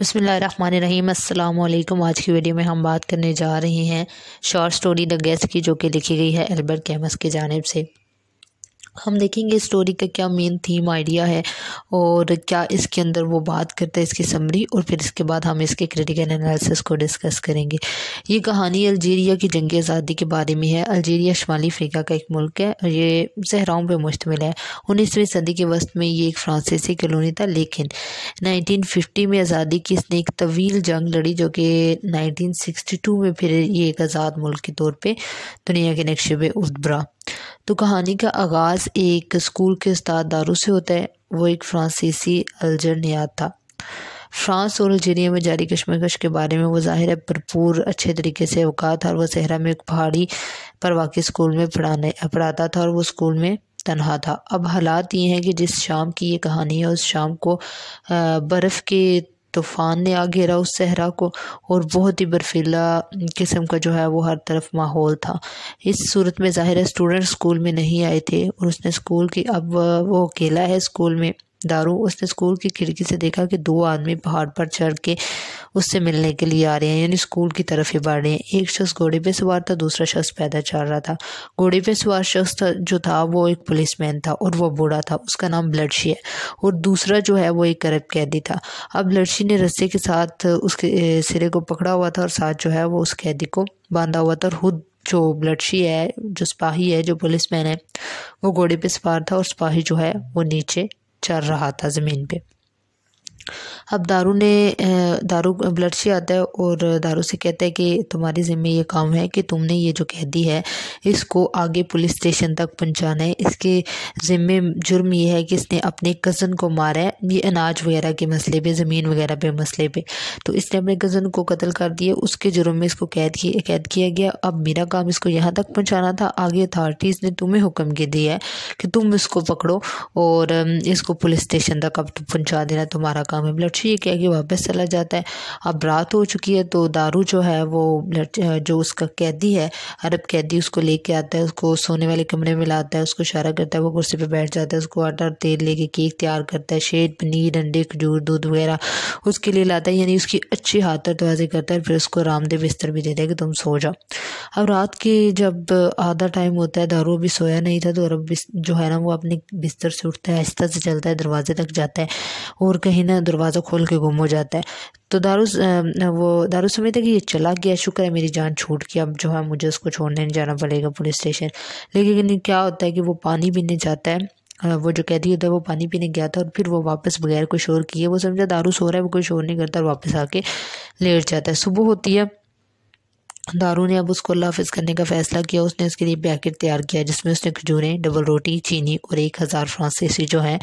बसमीम आज की वीडियो में हम बात करने जा रहे हैं शॉर्ट स्टोरी द गेस्ट की जो कि लिखी गई है एल्बर्ट कैमस की जानब से हम देखेंगे स्टोरी का क्या मेन थीम आइडिया है और क्या इसके अंदर वो बात करता है इसकी समरी और फिर इसके बाद हम इसके क्रिटिकल एनालिसिस को डिस्कस करेंगे ये कहानी अल्जीरिया की जंग आज़ादी के बारे में है अल्जीरिया शुमाली अफ्रीका का एक मुल्क है और ये सहराओं पर मुश्तमिल है उन्नीसवीं सदी के वस्त में ये एक फ्रांसीसी कलोनी था लेकिन नाइनटीन फिफ्टी में आज़ादी की इसने एक तवील जंग लड़ी जो कि नाइनटीन सिक्सटी टू में फिर ये एक आज़ाद मुल्क के तौर पर दुनिया के नक्शे पर उतबरा तो कहानी का आगाज़ एक स्कूल के उस्ताद दारू से होता है वो एक फ्रांसीसी अल्जरनियात था फ्रांस और अल्जीरिया में जारी कश्मकश के बारे में वो ज़ाहिर है भरपूर अच्छे तरीके से अवकात था और वह सहरा में एक पहाड़ी पर वाकई स्कूल में पढ़ाने पढ़ाता था और वो स्कूल में तनहा था अब हालात ये हैं कि जिस शाम की ये कहानी है उस शाम को बर्फ़ के तूफ़ान ने आ घेरा उस सहरा को और बहुत ही बर्फीला किस्म का जो है वो हर तरफ माहौल था इस सूरत में ज़ाहिर है स्टूडेंट स्कूल में नहीं आए थे और उसने स्कूल की अब वो अकेला है स्कूल में दारू उसने स्कूल की खिड़की से देखा कि दो आदमी पहाड़ पर चढ़ के उससे मिलने के लिए आ रहे हैं यानी स्कूल की तरफ ही बढ़ रहे हैं एक शख्स घोड़े पे सवार था दूसरा शख्स पैदल चल रहा था घोड़े पे सवार शख्स था जो था वो एक पुलिसमैन था और वो बूढ़ा था उसका नाम ब्लडशी है और दूसरा जो है वो एक करब कैदी था अब ब्लडशी ने रस्से के साथ उसके सिरे को पकड़ा हुआ था और साथ जो है वो उस कैदी को बांधा हुआ था और खुद जो ब्लडशी है जो सिपाही है जो मैन है वो घोड़े पे सवार था और सिपाही जो है वो नीचे चर रहा था ज़मीन पे अब दारू ने दारू ब्लड से आता है और दारू से कहता है कि तुम्हारे ज़िम्मे ये काम है कि तुमने ये जो कह दी है इसको आगे पुलिस स्टेशन तक पहुंचाना है इसके ज़िम्मे जुर्म ये है कि इसने अपने कज़न को मारा है ये अनाज वगैरह के मसले पे ज़मीन वगैरह पे मसले पे तो इसने अपने कज़न को कत्ल कर दिया उसके जुर्म में इसको कैद किया कैद किया गया अब मेरा काम इसको यहाँ तक पहुँचाना था आगे अथॉरिटीज़ ने तुम्हें हुक्म के दिया है कि तुम इसको पकड़ो और इसको पुलिस स्टेशन तक अब पहुँचा देना तुम्हारा काम काम है ब्लड ये क्या कि वापस चला जाता है अब रात हो चुकी है तो दारू जो है वो ब्लड जो उसका कैदी है अरब कैदी उसको लेके आता है उसको सोने वाले कमरे में लाता है उसको इशारा करता है वो कुर्सी पर बैठ जाता है उसको आटा और तेल लेके केक तैयार करता है शेड पनीर अंडे खजूर दूध वगैरह उसके लिए लाता है यानी उसकी अच्छी हाथ दरवाजे करता है फिर उसको आरामदेह बिस्तर भी देता है कि तुम सो जाओ अब रात के जब आधा टाइम होता है दारू अभी सोया नहीं था तो अरब जो है ना वो अपने बिस्तर से उठता है आहिस्ता से चलता है दरवाजे तक जाता है और कहीं ना दरवाज़ा खोल के गुम हो जाता है तो दारू वो दारू समेत कि ये चला गया शुक्र है मेरी जान छूट गई अब जो है मुझे उसको छोड़ने नहीं जाना पड़ेगा पुलिस स्टेशन लेकिन क्या होता है कि वो पानी पीने जाता है वो जो कैदी होता है वो पानी पीने गया था और फिर वो वापस बगैर कोई शोर किए वो समझा दारू सो रहा है वो कोई शोर नहीं करता और वापस आके लेट जाता है सुबह होती है दारू ने अब उसको हाफिज करने का फैसला किया उसने उसके लिए पैकेट तैयार किया जिसमें उसने खजूरें डबल रोटी चीनी और एक हज़ार फ्रांसीसी जो है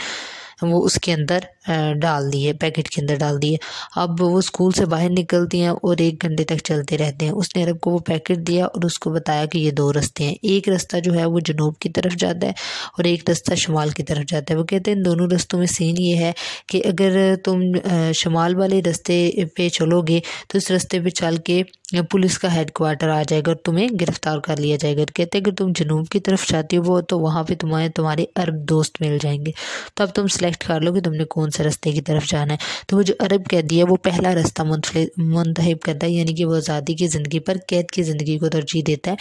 वो उसके अंदर डाल दिए पैकेट के अंदर डाल दिए अब वो स्कूल से बाहर निकलती हैं और एक घंटे तक चलते रहते हैं उसने अरब को वो पैकेट दिया और उसको बताया कि ये दो रास्ते हैं एक रास्ता जो है वो जनूब की तरफ जाता है और एक रास्ता शमाल की तरफ जाता है वो कहते हैं इन दोनों रस्तों में सीन ये है कि अगर तुम शमाल वाले रस्ते पर चलोगे तो इस रस्ते पर चल के पुलिस का हेड क्वार्टर आ जाएगा और तुम्हें गिरफ़्तार कर लिया जाएगा कहते हैं अगर तुम जनूब की तरफ जाती हो तो वहाँ पर तुम्हारे तुम्हारे अरब दोस्त मिल जाएंगे तो अब तुम सेलेक्ट कर लो कि तुमने कौन से रस्ते की तरफ जाना है तो वो जो अरब कैदी है वो पहला रास्ता मुंतब करता है यानी कि वो आज़ादी की ज़िंदगी पर कैद की ज़िंदगी को तरजीह देता है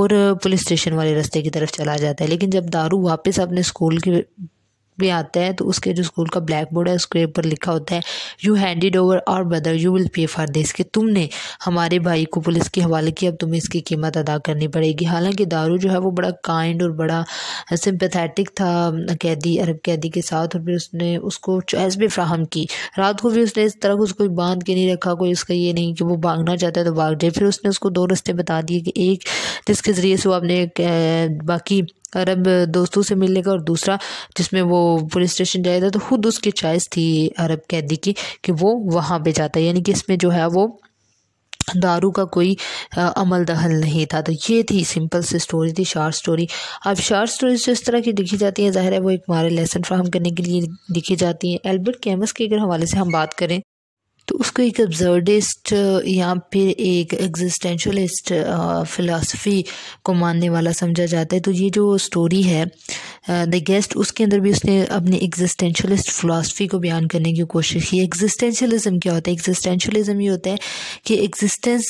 और पुलिस स्टेशन वाले रस्ते की तरफ चला जाता है लेकिन जब दारू वापस अपने स्कूल के में आते हैं तो उसके जो स्कूल का ब्लैक बोर्ड है उसके ऊपर लिखा होता है यू हैंडेड ओवर और brother you will pay for this कि तुमने हमारे भाई को पुलिस के हवाले की अब तुम्हें इसकी कीमत अदा करनी पड़ेगी हालांकि दारू जो है वो बड़ा काइंड और बड़ा सिंपथेटिक था कैदी अरब कैदी के साथ और फिर उसने उसको चॉइस भी फ्राहम की रात को भी उसने इस तरह उसको बांध के नहीं रखा कोई उसका ये नहीं कि वो भागना चाहता है तो भाग जाए फिर उसने उसको दो रस्ते बता दिए कि एक जिसके ज़रिए से वो अपने बाकी अरब दोस्तों से मिलने का और दूसरा जिसमें वो पुलिस स्टेशन जाएगा तो खुद उसकी चॉइस थी अरब कैदी की कि वो वहाँ पे जाता है यानी कि इसमें जो है वो दारू का कोई अमल दखल नहीं था तो ये थी सिंपल सी स्टोरी थी शार्ट स्टोरी अब शार्ट स्टोरीज जो इस तरह की लिखी जाती हैं ज़ाहिर है वो एक हमारे लेसन फ्राहम करने के लिए लिखी जाती हैं एल्बर्ट कैमस के अगर हवाले से हम बात करें तो उसको एक ऑब्जर्डिस्ट uh, या फिर एक एग्जिस्टेंशलिस्ट फ़िलासफ़ी uh, को मानने वाला समझा जाता है तो ये जो स्टोरी है द uh, गेस्ट उसके अंदर भी उसने अपने एग्जिस्टेंशलिस्ट फ़िलासफ़ी को बयान करने की कोशिश की एग्जिस्टेंशलिज्म क्या होता है एग्जिस्टेंशलिज्म ये होता है कि एग्जिस्टेंस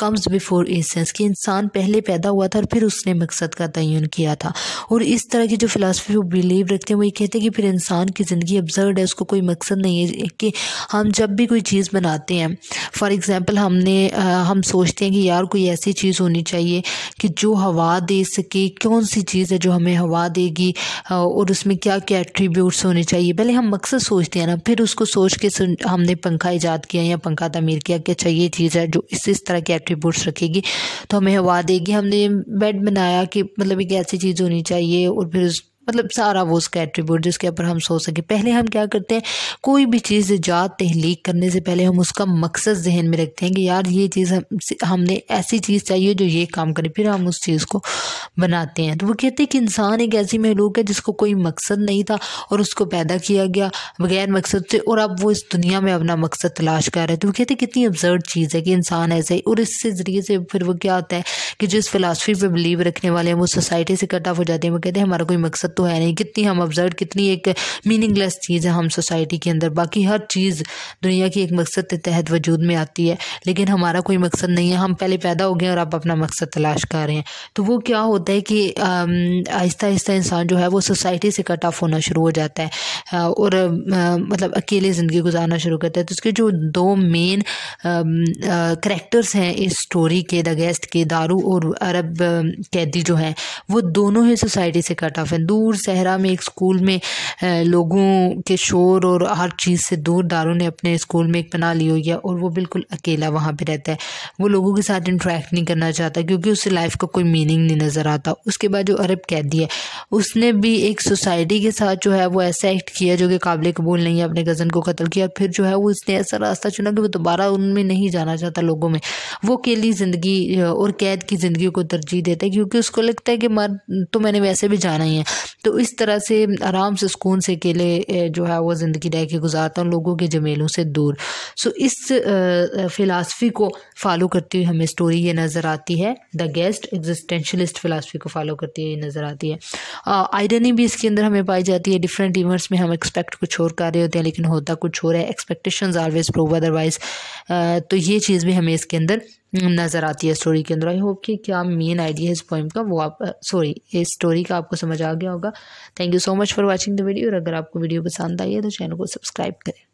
कम्स बिफोर एसेंस कि इंसान पहले पैदा हुआ था और फिर उसने मकसद का तयन किया था और इस तरह की जो फ़िलासफ़ी वो बिलीव रखते हैं वो ये कहते हैं कि फिर इंसान की ज़िंदगी अब्जर्ड है उसको कोई मकसद नहीं है कि हम जब भी कोई चीज़ बनाते हैं फॉर एग्ज़ाम्पल हमने आ, uh, हम सोचते हैं कि यार कोई ऐसी चीज़ होनी चाहिए कि जो हवा दे सके कौन सी चीज़ है जो हमें हवा देगी और उसमें क्या क्या एट्रीब्यूट्स होने चाहिए पहले हम मकसद सोचते हैं ना फिर उसको सोच के हमने पंखा ईजाद किया या पंखा तमीर किया कि अच्छा ये चीज़ है जो इस इस तरह के एट्रीब्यूट्स रखेगी तो हमें हवा देगी हमने बेड बनाया कि मतलब एक ऐसी चीज़ होनी चाहिए और फिर उस मतलब सारा वो उसका एट्रीब्यूट जिसके ऊपर हम सोच सकें पहले हम क्या करते हैं कोई भी चीज़ ईजाद तहलीक करने से पहले हम उसका मकसद जहन में रखते हैं कि यार ये चीज़ हम हमने ऐसी चीज़ चाहिए जो ये काम करे फिर हम उस चीज़ को बनाते हैं तो वो कहते हैं कि इंसान एक ऐसी महलूक है जिसको कोई मकसद नहीं था और उसको पैदा किया गया बगैर मकसद से और अब वो इस दुनिया में अपना मकसद तलाश कर रहे हैं तो वो कहते हैं कितनी अब्जर्ड चीज़ है कि इंसान ऐसा ही और इससे ज़रिए से फिर वो क्या होता है कि जिस फ़िलासफ़ी पर बिलीव रखने वाले हैं वो सोसाइटी से कट ऑफ हो जाते हैं वो कहते हैं हमारा कोई मकसद तो है नहीं कितनी हम ऑब्जर्व कितनी एक मीनिंगलेस चीज़ है हम सोसाइटी के अंदर बाकी हर चीज़ दुनिया की एक मकसद के तहत वजूद में आती है लेकिन हमारा कोई मकसद नहीं है हम पहले पैदा हो गए और आप अपना मकसद तलाश कर रहे हैं तो वो क्या होता है कि आहिस्ता आहिस्ता इंसान जो है वो सोसाइटी से कट ऑफ होना शुरू हो जाता है और मतलब अकेले ज़िंदगी गुजारना शुरू करता है तो उसके जो दो मेन करेक्टर्स हैं इस स्टोरी के द गेस्ट के दारू और अरब कैदी जो हैं वो दोनों ही सोसाइटी से कट ऑफ हैं दूर दूर सहरा में एक स्कूल में लोगों के शोर और हर चीज़ से दूर दारों ने अपने स्कूल में एक बना ली हुई है और वो बिल्कुल अकेला वहाँ पर रहता है वो लोगों के साथ इंट्रैक्ट नहीं करना चाहता क्योंकि उससे लाइफ का कोई मीनिंग नहीं नज़र आता उसके बाद जो अरब कैदी है उसने भी एक सोसाइटी के साथ जो है वो ऐसा एक्ट किया जो कि काबिल कबूल नहीं है अपने कज़न को कत्ल किया फिर जो है वो उसने ऐसा रास्ता चुना कि वो दोबारा उनमें नहीं जाना चाहता लोगों में वो अकेली ज़िंदगी और कैद की ज़िंदगी को तरजीह देता है क्योंकि उसको लगता है कि मर तो मैंने वैसे भी जाना ही है तो इस तरह से आराम से सुकून से अकेले जो है वो ज़िंदगी रह के गुजारता हूँ लोगों के जमेलों से दूर सो इस फ़िलासफ़ी को फॉलो करती हुई हमें स्टोरी ये नज़र आती है द गेस्ट एग्जिस्टेंशलिस्ट फ़िलासफ़ी को फॉलो करती हुई नज़र आती है आयरनी भी इसके अंदर हमें पाई जाती है डिफरेंट इवेंट्स में हम एक्सपेक्ट कुछ और कर रहे होते हैं लेकिन होता कुछ और है एक्सपेक्टेशन आलवेज प्रूव अदरवाइज़ तो ये चीज़ भी हमें इसके अंदर नज़र आती है स्टोरी के अंदर आई होप कि क्या मेन आइडिया है इस पोइम का वो आप सॉरी इस स्टोरी का आपको समझ आ गया होगा thank you so much for watching the video और अगर आपको वीडियो पसंद आई है तो चैनल को सब्सक्राइब करें